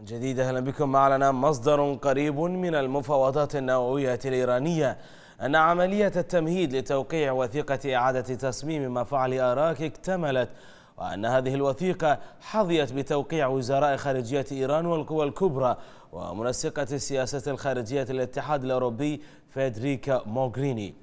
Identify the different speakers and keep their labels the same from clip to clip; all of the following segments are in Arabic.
Speaker 1: من جديد اهلا بكم معنا مصدر قريب من المفاوضات النوويه الايرانيه ان عمليه التمهيد لتوقيع وثيقه اعاده تصميم مفاعل اراك اكتملت وأن هذه الوثيقة حظيت بتوقيع وزراء خارجية إيران والقوى الكبرى ومنسقة السياسة الخارجية للاتحاد الأوروبي فيدريكا موغريني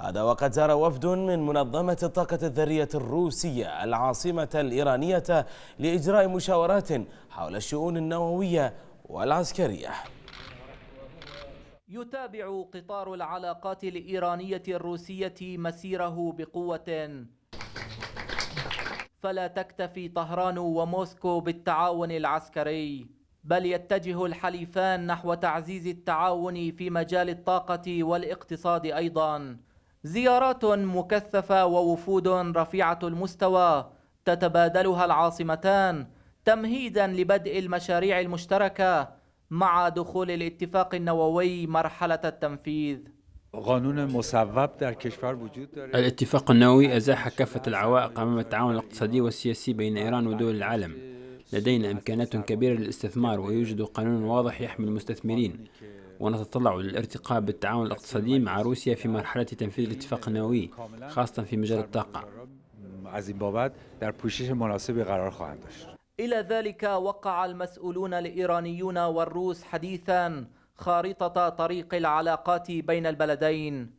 Speaker 1: هذا وقد زار وفد من منظمة الطاقة الذرية الروسية العاصمة الإيرانية لإجراء مشاورات حول الشؤون النووية والعسكرية
Speaker 2: يتابع قطار العلاقات الإيرانية الروسية مسيره بقوة فلا تكتفي طهران وموسكو بالتعاون العسكري بل يتجه الحليفان نحو تعزيز التعاون في مجال الطاقة والاقتصاد أيضاً زيارات مكثفة ووفود رفيعة المستوى تتبادلها العاصمتان تمهيدا لبدء المشاريع المشتركة مع دخول الاتفاق النووي مرحلة التنفيذ
Speaker 3: الاتفاق النووي أزاح كافة العوائق أمام التعاون الاقتصادي والسياسي بين إيران ودول العالم لدينا إمكانات كبيرة للاستثمار ويوجد قانون واضح يحمي المستثمرين ونتطلع للارتقاء بالتعاون الاقتصادي مع روسيا في مرحلة تنفيذ الاتفاق النووي خاصة في مجال الطاقة
Speaker 2: إلى ذلك وقع المسؤولون الإيرانيون والروس حديثا خارطة طريق العلاقات بين البلدين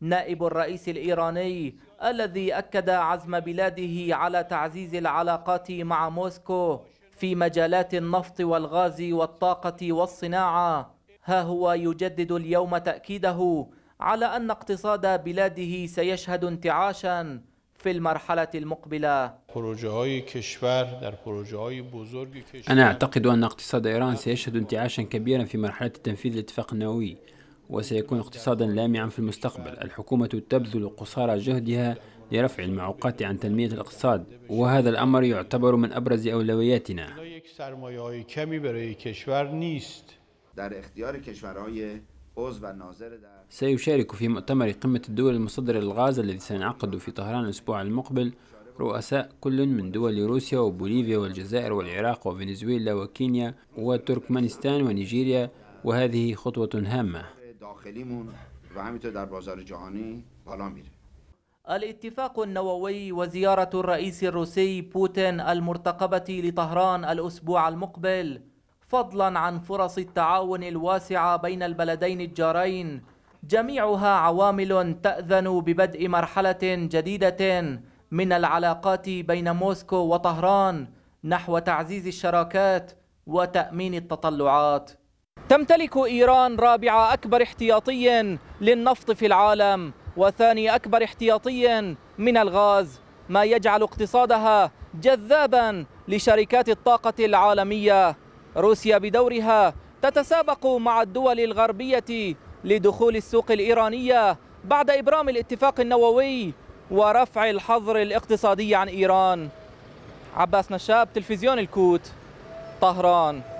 Speaker 2: نائب الرئيس الإيراني الذي أكد عزم بلاده على تعزيز العلاقات مع موسكو في مجالات النفط والغاز والطاقة والصناعة ها هو يجدد اليوم تأكيده على أن اقتصاد بلاده سيشهد انتعاشا في المرحلة المقبلة
Speaker 3: أنا أعتقد أن اقتصاد إيران سيشهد انتعاشا كبيرا في مرحلة تنفيذ الاتفاق النووي وسيكون اقتصادا لامعا في المستقبل الحكومة تبذل قصارى جهدها لرفع المعوقات عن تنمية الاقتصاد وهذا الأمر يعتبر من أبرز أولوياتنا در اختیار کشورهای سيشارك في مؤتمر قمة الدول المصدرة للغاز الذي سينعقد في طهران الأسبوع المقبل رؤساء كل من دول روسيا وبوليفيا والجزائر والعراق وفنزويلا وكينيا وتركمانستان ونيجيريا وهذه خطوة هامة
Speaker 2: الاتفاق النووي وزيارة الرئيس الروسي بوتين المرتقبة لطهران الأسبوع المقبل فضلا عن فرص التعاون الواسعة بين البلدين الجارين جميعها عوامل تأذن ببدء مرحلة جديدة من العلاقات بين موسكو وطهران نحو تعزيز الشراكات وتأمين التطلعات تمتلك إيران رابع أكبر احتياطي للنفط في العالم وثاني أكبر احتياطي من الغاز ما يجعل اقتصادها جذابا لشركات الطاقة العالمية روسيا بدورها تتسابق مع الدول الغربية لدخول السوق الإيرانية بعد إبرام الاتفاق النووي ورفع الحظر الاقتصادي عن إيران عباس نشاب تلفزيون الكوت طهران